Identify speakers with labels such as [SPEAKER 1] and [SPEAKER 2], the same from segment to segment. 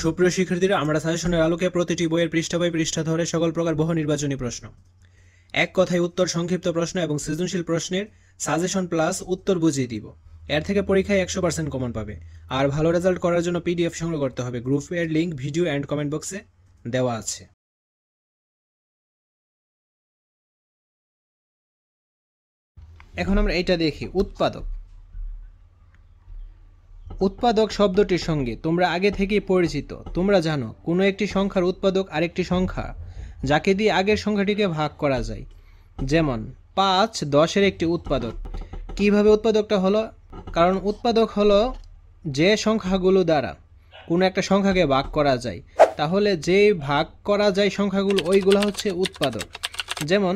[SPEAKER 1] সুপ্রিয় শিক্ষার্থীরা আমরা সাজেশনের আলোকে প্রতিটি বইয়ের পৃষ্ঠা বাই পৃষ্ঠা ধরে সকল প্রকার বহু নির্বাচনী প্রশ্ন এক কথায় উত্তর সংক্ষিপ্ত প্রশ্ন এবং সৃজনশীল প্রশ্নের সাজেশন প্লাস উত্তর বুঝিয়ে দিব এর থেকে পরীক্ষায় একশো পার্সেন্ট কমন পাবে আর ভালো রেজাল্ট করার জন্য পিডিএফ সংগ্রহ করতে হবে গ্রুপ এর লিঙ্ক ভিডিও অ্যান্ড কমেন্ট বক্সে দেওয়া আছে এখন আমরা এটা দেখি উৎপাদক উৎপাদক শব্দটির সঙ্গে তোমরা আগে থেকেই পরিচিত তোমরা জানো কোনো একটি সংখ্যার উৎপাদক আরেকটি সংখ্যা যাকে দিয়ে আগের সংখ্যাটিকে ভাগ করা যায় যেমন পাঁচ দশের একটি উৎপাদক কিভাবে উৎপাদকটা হলো কারণ উৎপাদক হলো যে সংখ্যাগুলো দ্বারা কোনো একটা সংখ্যাকে ভাগ করা যায় তাহলে যে ভাগ করা যায় সংখ্যাগুলো ওইগুলো হচ্ছে উৎপাদক যেমন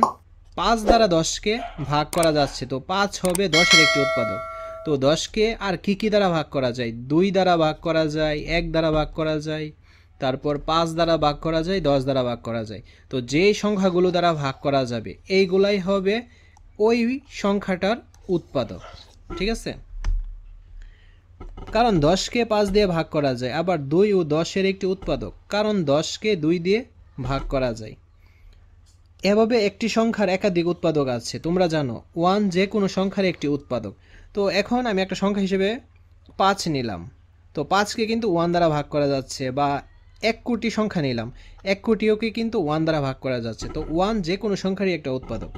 [SPEAKER 1] পাঁচ দ্বারা দশকে ভাগ করা যাচ্ছে তো পাঁচ হবে দশের একটি উৎপাদক তো দশকে আর কী কী দ্বারা ভাগ করা যায় দুই দ্বারা ভাগ করা যায় এক দ্বারা ভাগ করা যায় তারপর পাঁচ দ্বারা ভাগ করা যায় দশ দ্বারা ভাগ করা যায় তো যে সংখ্যাগুলো দ্বারা ভাগ করা যাবে এইগুলাই হবে ওই সংখ্যাটার উৎপাদক ঠিক আছে কারণ দশকে পাঁচ দিয়ে ভাগ করা যায় আবার দুই ও দশের একটি উৎপাদক কারণ দশকে দুই দিয়ে ভাগ করা যায় এভাবে একটি সংখ্যার একাধিক উৎপাদক আছে তোমরা জানো ওয়ান যে কোনো সংখ্যার একটি উৎপাদক তো এখন আমি একটা সংখ্যা হিসেবে পাঁচ নিলাম তো পাঁচকে কিন্তু ওয়ান দ্বারা ভাগ করা যাচ্ছে বা এক কোটি সংখ্যা নিলাম এক কোটিওকে কিন্তু ওয়ান দ্বারা ভাগ করা যাচ্ছে তো ওয়ান যে কোনো সংখ্যারই একটা উৎপাদক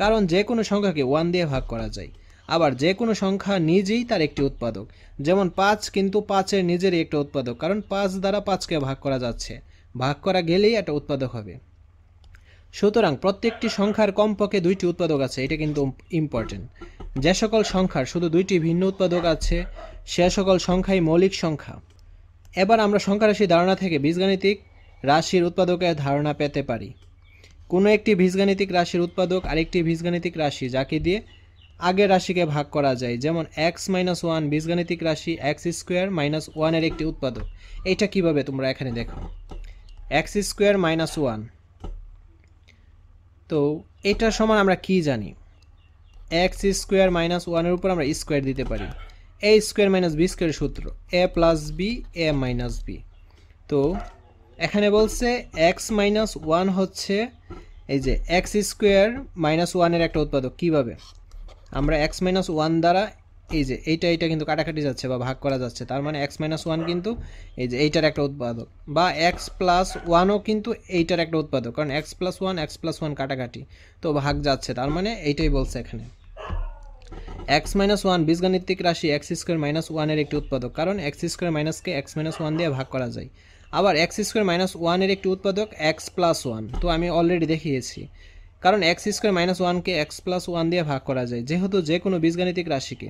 [SPEAKER 1] কারণ যে কোনো সংখ্যাকে ওয়ান দিয়ে ভাগ করা যায় আবার যে কোনো সংখ্যা নিজেই তার একটি উৎপাদক যেমন পাঁচ কিন্তু পাঁচের নিজেরই একটা উৎপাদক কারণ পাঁচ দ্বারা পাঁচকে ভাগ করা যাচ্ছে ভাগ করা গেলেই একটা উৎপাদক হবে সুতরাং প্রত্যেকটি সংখ্যার কমপক্ষে দুইটি উৎপাদক আছে এটা কিন্তু ইম্পর্টেন্ট যে সকল সংখ্যার শুধু দুইটি ভিন্ন উৎপাদক আছে সে সকল সংখ্যাই মৌলিক সংখ্যা এবার আমরা সংখ্যা রাশির ধারণা থেকে বীজগাণিতিক রাশির উৎপাদকের ধারণা পেতে পারি কোনো একটি বীজগাণিতিক রাশির উৎপাদক আরেকটি বীজগাণিতিক রাশি যাকে দিয়ে আগের রাশিকে ভাগ করা যায় যেমন এক্স মাইনাস ওয়ান বীজগাণিতিক রাশি এক্স স্কোয়ার মাইনাস ওয়ানের একটি উৎপাদক এটা কিভাবে তোমরা এখানে দেখো এক্স স্কোয়ার মাইনাস ওয়ান তো এটার সমান আমরা কি জানি এক্স স্কোয়ার মাইনাস ওয়ানের উপর আমরা স্কোয়ার দিতে পারি A square minus B square সূত্র A plus B A minus B তো এখানে বলছে এক্স মাইনাস ওয়ান হচ্ছে এই যে এক্স স্কোয়ার মাইনাস ওয়ানের একটা উৎপাদক কীভাবে আমরা এক্স মাইনাস ওয়ান দ্বারা এই যে এইটা এইটা কিন্তু কাটাকাটি যাচ্ছে বা ভাগ করা যাচ্ছে তার মানে এক্স মাইনাস ওয়ান কিন্তু এই যে এইটার একটা উৎপাদক বা এক্স প্লাস ওয়ানও কিন্তু এইটার একটা উৎপাদক কারণ X plus one X plus one কাটাকাটি তো ভাগ যাচ্ছে তার মানে এইটাই বলছে এখানে এক্স মাইনাস ওয়ান বীজগাণিতিক রাশি এক্স স্কোয়ার মাইনাস ওয়ানের একটি উৎপাদক কারণ এক্স স্কোয়ার মাইনাসকে এক্স ওয়ান দিয়ে ভাগ করা যায় আবার এক্স স্কোয়ার মাইনাস ওয়ানের একটি উৎপাদক এক্স প্লাস ওয়ান তো আমি অলরেডি দেখিয়েছি কারণ এক্স স্কোয়ার মাইনাস ওয়ানকে এক্স প্লাস ওয়ান দিয়ে ভাগ করা যায় যেহেতু যে কোনো বীজগাণিতিক রাশিকে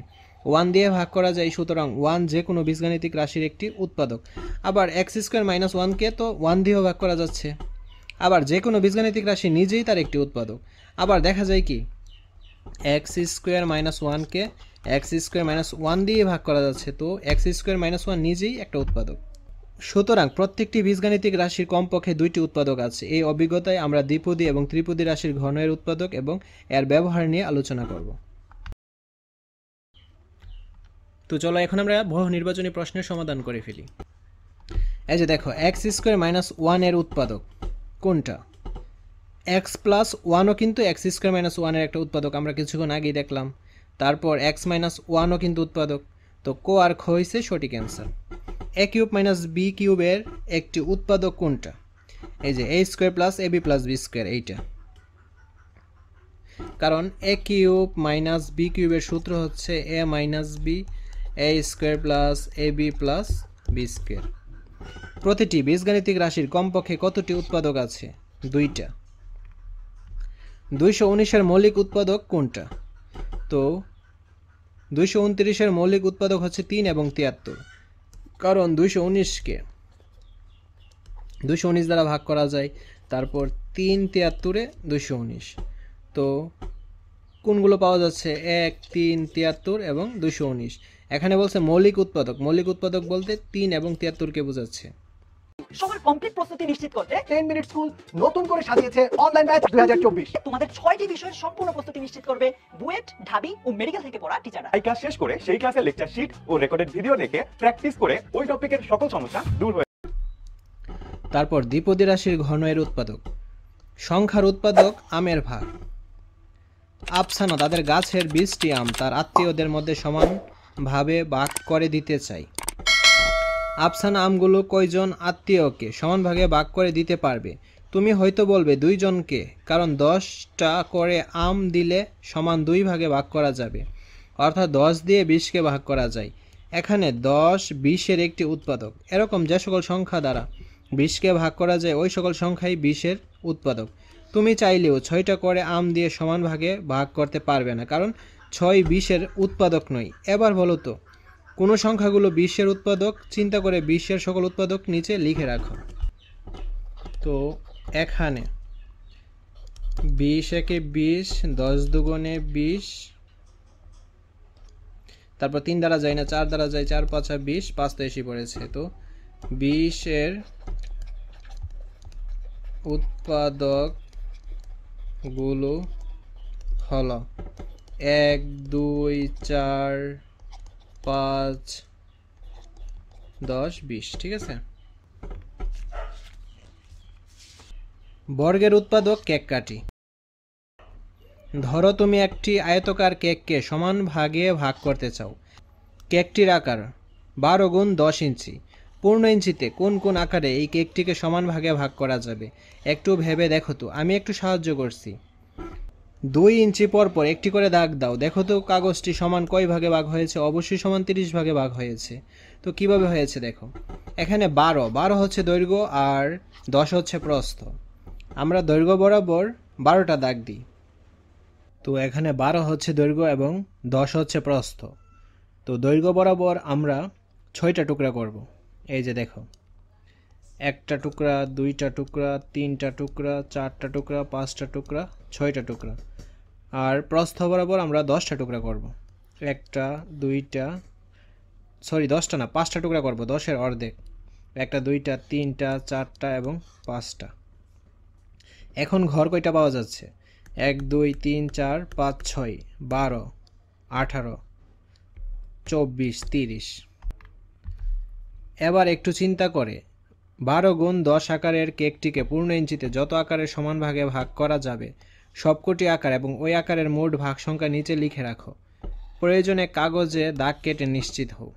[SPEAKER 1] ওয়ান দিয়ে ভাগ করা যায় সুতরাং ওয়ান যে কোনো বীজগাণিতিক রাশির একটি উৎপাদক আবার এক্স স্কোয়ার মাইনাস ওয়ানকে তো ওয়ান দিয়েও ভাগ করা যাচ্ছে আবার যে কোনো বীজগাণিতিক রাশি নিজেই তার একটি উৎপাদক আবার দেখা যায় কি এক্স স্কোয়ার মাইনাস ওয়ানকে এক্স স্কোয়ার মাইনাস ওয়ান দিয়ে ভাগ করা যাচ্ছে তো এক্স স্কোয়ার মাইনাস ওয়ান নিজেই একটা উৎপাদক সুতরাং প্রত্যেকটি বীজগাণিতিক রাশির কমপক্ষে দুইটি উৎপাদক আছে এই অভিজ্ঞতায় আমরা দ্বিপদী এবং ত্রিপদী রাশির এর উৎপাদক এবং এর ব্যবহার নিয়ে আলোচনা করব তো চলো এখন আমরা বহু নির্বাচনী প্রশ্নের সমাধান করে ফেলি এই যে দেখো এক্স স্কোয়ার মাইনাস ওয়ানের উৎপাদক কোনটা এক্স প্লাস ওয়ানও কিন্তু এক্স স্কোয়ার মাইনাস ওয়ানের একটা উৎপাদক আমরা কিছুক্ষণ আগেই দেখলাম তারপর এক্স মাইনাস ওয়ানও কিন্তু উৎপাদক তো কো আর খ হয়েছে সঠিক answer A cube minus B কিউবের একটি উৎপাদক কোনটা এই যে A square plus A B plus B square এইটা কারণ এ কিউব মাইনাস বি কিউবের সূত্র হচ্ছে A minus B A square plus A B plus B square প্রতিটি বীজগাণিতিক রাশির কমপক্ষে কতটি উৎপাদক আছে দুইটা দুইশো উনিশের মৌলিক উৎপাদক কোনটা তো দুইশো উনত্রিশের মৌলিক উৎপাদক হচ্ছে তিন এবং তিয়াত্তর কারণ দুইশো উনিশকে দুশো উনিশ দ্বারা ভাগ করা যায় তারপর তিন তিয়াত্তরে দুশো উনিশ তো কোনগুলো পাওয়া যাচ্ছে এক তিন তিয়াত্তর এবং দুশো উনিশ এখানে বলছে মৌলিক উৎপাদক মৌলিক উৎপাদক বলতে তিন এবং তিয়াত্তরকে বোঝাচ্ছে সবার কমপ্লিট প্রস্তুতি নিশ্চিত করতে মিনিট স্কুল নতুন করে সাজিয়েছে অনলাইন ব্যাচ তোমাদের বিষয়ের সম্পূর্ণ প্রস্তুতি নিশ্চিত করবে বুয়েট ঢাবি ও মেডিকেল থেকে পড়া টিচাররা এই ক্লাস শেষ করে সেই ক্লাসের লেকচার শিট ও রেকর্ডেড ভিডিও দেখে প্র্যাকটিস করে ওই টপিকের সকল সমস্যা দূর হয়ে তারপর দ্বিপদী রাশির ঘন এর উৎপাদক সংখ্যার উৎপাদক আমের ভাগ আফসানা তাদের গাছের বীজটি আম তার আত্মীয়দের মধ্যে সমানভাবে ভাগ করে দিতে চাই আফসান আমগুলো কয়জন আত্মীয়কে সমানভাগে ভাগ করে দিতে পারবে তুমি হয়তো বলবে দুইজনকে কারণ দশটা করে আম দিলে সমান দুই ভাগে ভাগ করা যাবে অর্থাৎ দশ দিয়ে বিশকে ভাগ করা যায় এখানে দশ বিশের একটি উৎপাদক এরকম যে সকল সংখ্যা দ্বারা বিশকে ভাগ করা যায় ওই সকল সংখ্যাই বিশের উৎপাদক তুমি চাইলেও ছয়টা করে আম দিয়ে সমান ভাগে ভাগ করতে পারবে না কারণ ছয় বিশের উৎপাদক নয় এবার বলো তো কোনো সংখ্যাগুলো বিশ্বের উৎপাদক চিন্তা করে বিশ্বের সকল উৎপাদক নিচে লিখে রাখো তো এখানে বিশ একে বিশ দশ দুগুণে বিশ তারপর তিন দ্বারা যায় না চার দ্বারা যায় চার পাঁচা বিশ পাঁচ তো এসে পড়েছে তো বিশের উৎপাদকগুলো হল এক দুই চার পাঁচ দশ বিশ ঠিক আছে বর্গের উৎপাদক কেক কাটি ধরো তুমি একটি আয়তকার কেককে সমান ভাগে ভাগ করতে চাও কেকটির আকার বারো গুণ দশ ইঞ্চি পূর্ণ ইঞ্চিতে কোন কোন আকারে এই কেকটিকে সমান ভাগে ভাগ করা যাবে একটু ভেবে দেখো তো আমি একটু সাহায্য করছি দুই ইঞ্চি পর পর একটি করে দাগ দাও দেখো তো কাগজটি সমান কয় ভাগে ভাগ হয়েছে অবশ্যই সমান তিরিশ ভাগে ভাগ হয়েছে তো কিভাবে হয়েছে দেখো এখানে বারো বারো হচ্ছে দৈর্ঘ্য আর দশ হচ্ছে প্রস্থ আমরা দৈর্ঘ্য বরাবর বারোটা দাগ দিই তো এখানে বারো হচ্ছে দৈর্ঘ্য এবং দশ হচ্ছে প্রস্থ তো দৈর্ঘ্য বরাবর আমরা ছয়টা টুকরা করব এই যে দেখো একটা টুকরা দুইটা টুকরা তিনটা টুকরা চারটা টুকরা পাঁচটা টুকরা ছয়টা টুকরা আর প্রস্থ বরাবর আমরা দশটা টুকরা করব। একটা দুইটা সরি দশটা না পাঁচটা টুকরা করব দশের অর্ধেক একটা দুইটা তিনটা চারটা এবং পাঁচটা এখন ঘর কয়টা পাওয়া যাচ্ছে এক দুই তিন চার পাঁচ ছয় বারো আঠারো চব্বিশ তিরিশ এবার একটু চিন্তা করে বারো গুণ দশ আকারের কেকটিকে পূর্ণ ইঞ্চিতে যত আকারে সমান ভাগে ভাগ করা যাবে সবকটি আকার এবং ওই আকারের মোট ভাগ সংখ্যা নিচে লিখে রাখো প্রয়োজনে কাগজে দাগ কেটে নিশ্চিত হও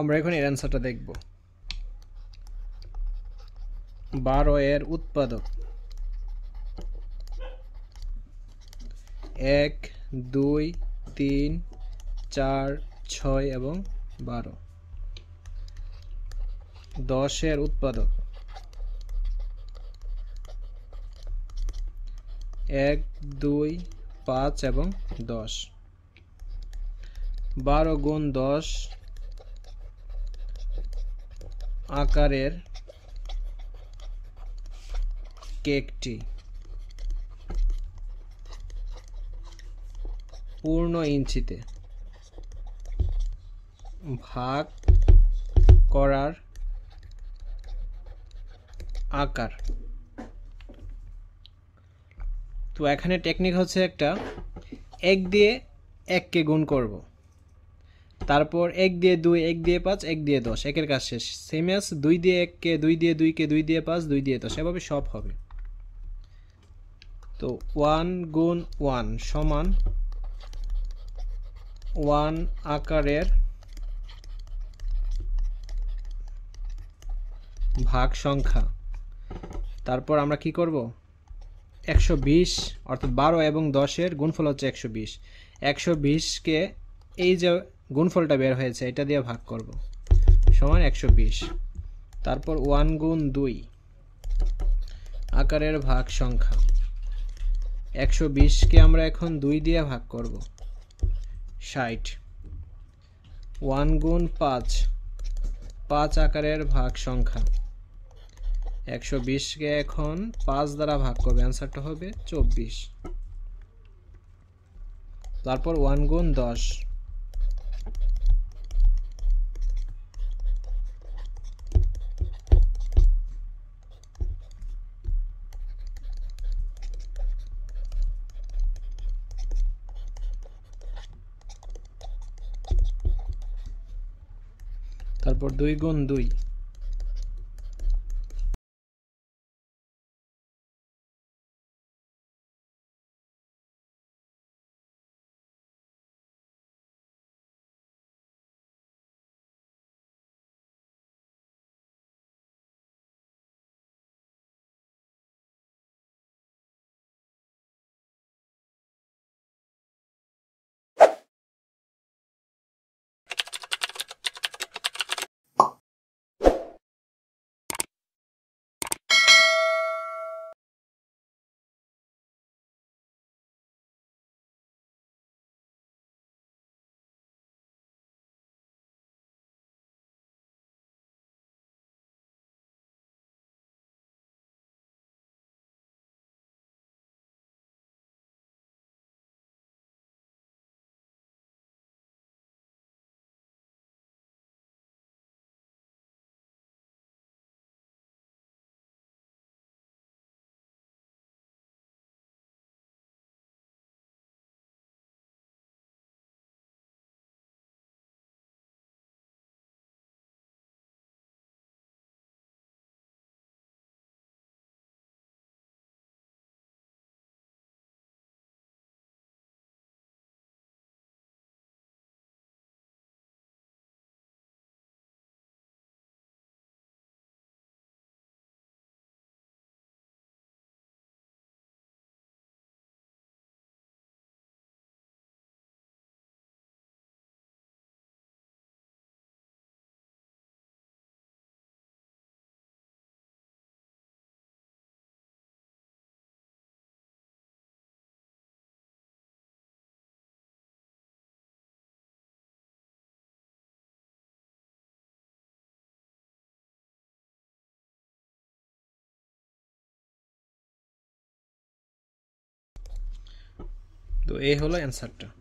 [SPEAKER 1] আমরা এখন এর অ্যান্সারটা দেখব বারো এর উৎপাদক এক দুই তিন চার ছয় এবং বারো দশের উৎপাদক এক দুই পাঁচ এবং দশ বারো গুণ দশ আকারের কেকটি পূর্ণ ইঞ্চিতে ভাগ করার আকার তো এখানে টেকনিক হচ্ছে একটা এক দিয়ে এককে গুণ করব তারপর এক দিয়ে দুই এক দিয়ে পাঁচ এক দিয়ে দশ একের কাজ শেষ সেম অ্যাস দুই দিয়ে এককে দুই দিয়ে দুইকে দুই দিয়ে পাঁচ দুই দিয়ে দশ এভাবে সব হবে তো ওয়ান গুণ ওয়ান সমান ওয়ান আকারের ভাগ সংখ্যা তারপর আমরা কি করব একশো বিশ অর্থাৎ বারো এবং দশের গুণফল হচ্ছে একশো বিশ একশো বিশকে এই যে গুণফলটা বের হয়েছে এটা দিয়ে ভাগ করব সমান একশো বিশ তারপর ওয়ান গুণ দুই আকারের ভাগ সংখ্যা একশো বিশকে আমরা এখন দুই দিয়ে ভাগ করব ষাট ওয়ান গুণ পাঁচ পাঁচ আকারের ভাগ সংখ্যা একশো বিশকে এখন পাঁচ দ্বারা ভাগ করবে অ্যান্সারটা হবে চব্বিশ তারপর ওয়ান গুণ দশ তারপর দুই গুণ দুই তো এই হলো অ্যান্সারটা